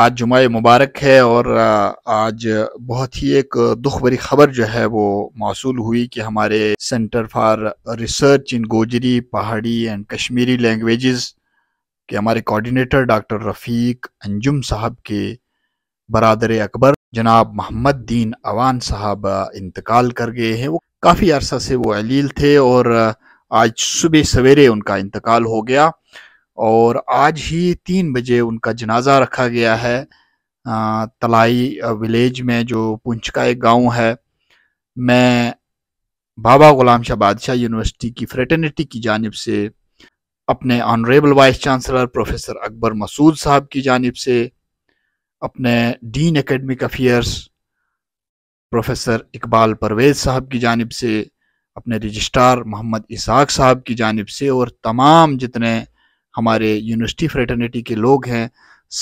आज जुमा मुबारक है और आज बहुत ही एक दुख भरी खबर जो है वो मौसू हुई कि हमारे centre for research in Gojri Pahari and Kashmiri languages के हमारे कोऑर्डिनेटर डॉक्टर रफ़ीक अंजुम साहब के बरदर अकबर जनाब मोहम्मद दीन अवान साहब इंतकाल कर गए हैं वो काफ़ी अरसा से वो अलील थे और आज सुबह सवेरे उनका इंतकाल हो गया और आज ही तीन बजे उनका जनाजा रखा गया है तलाई विलेज में जो पुंछ का एक गांव है मैं बाबा गुलाम शाह बादशाह यूनिवर्सिटी की फ्रेटर्निटी की जानब से अपने honourable vice chancellor professor Akbar Masood साहब की जानब से अपने dean academic affairs professor Iqbal Parvez साहब की जानब से अपने रजिस्ट्रार मोहम्मद इसाक साहब की जानब से और तमाम जितने हमारे यूनिवर्सिटी फ्रेटर्निटी के लोग हैं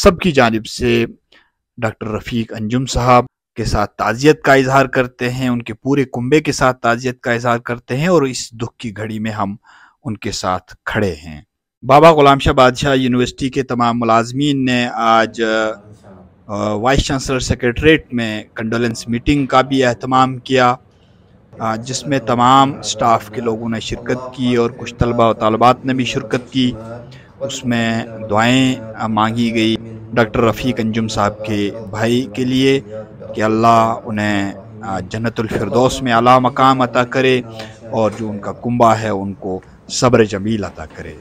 सबकी जानब से डॉक्टर रफ़ीक अंजुम साहब के साथ ताज़ियत का इजहार करते हैं उनके पूरे कुंबे के साथ ताज़ियत का इजहार करते हैं और इस दुख की घड़ी में हम उनके साथ खड़े हैं बाबा गुलाम शाह बादशाह यूनिवर्सिटी के तमाम मुलाजमीन ने आज वाइस चांसलर सेक्रेटरीट में कंडोलेंस मीटिंग का भी अहतमाम किया जिसमें तमाम स्टाफ के लोगों ने शिरकत की और कुछ तलबा व तलबात ने भी शिरकत की उसमें दुआएं मांगी गई डॉक्टर रफ़ी कंजुम साहब के भाई के लिए कि अल्लाह उन्हें जन्नतफरदौस में अला मकाम अता करे और जो उनका कुंबा है उनको सब्र जमील अता करे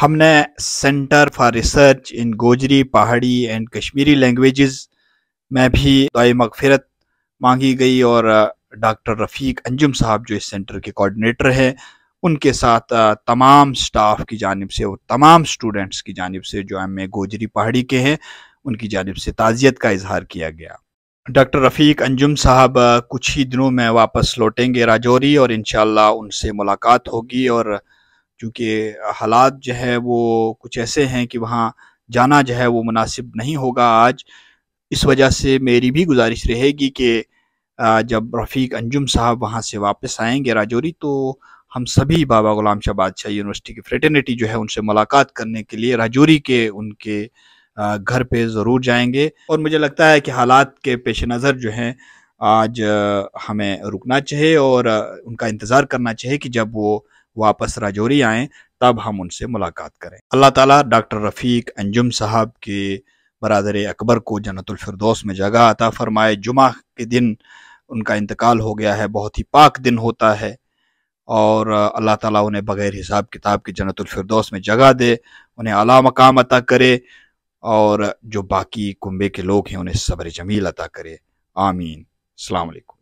हमने centre for research in Gojri Pahari and Kashmiri languages में भी दुआ मगफरत मांगी गई और डॉक्टर रफ़ीक अंजुम साहब जो इस सेंटर के कोऑर्डिनेटर हैं उनके साथ तमाम स्टाफ की जानब से और तमाम स्टूडेंट्स की जानब से जो एम ए गोजरी पहाड़ी के हैं उनकी जानब से ताज़ियत का इजहार किया गया डॉक्टर रफ़ीक अंजुम साहब कुछ ही दिनों में वापस लौटेंगे राजौरी और इन उनसे मुलाकात होगी और चूँकि हालात जो है वो कुछ ऐसे हैं कि वहाँ जाना जो है वो मुनासिब नहीं होगा आज इस वजह से मेरी भी गुजारिश रहेगी कि जब रफ़ीक अंजुम साहब वहाँ से वापस आएंगे राजौरी तो हम सभी बाबा गुलाम शाह बादशाह यूनिवर्सिटी की फ्रेटर्निटी जो है उनसे मुलाकात करने के लिए राजौरी के उनके घर पे ज़रूर जाएंगे और मुझे लगता है कि हालात के पेश नज़र जो हैं आज हमें रुकना चाहिए और उनका इंतज़ार करना चाहिए कि जब वो वापस राजौरी आएँ तब हम उनसे मुलाकात करें अल्लाह ताला डॉक्टर रफ़ीक अंजुम साहब के बरदर अकबर को जन्नतफरदौस में जगह अता फ़रमाए जुमा के दिन उनका इंतकाल हो गया है बहुत ही पाक दिन होता है और अल्लाह ताला उन्हें बग़ैर हिसाब किताब की जन्नतफरदौस में जगह दे उन्हें अला मकाम अता करे और जो बाकी कुंबे के लोग हैं उन्हें सब्र जमील अता करे आमीन अलैक्म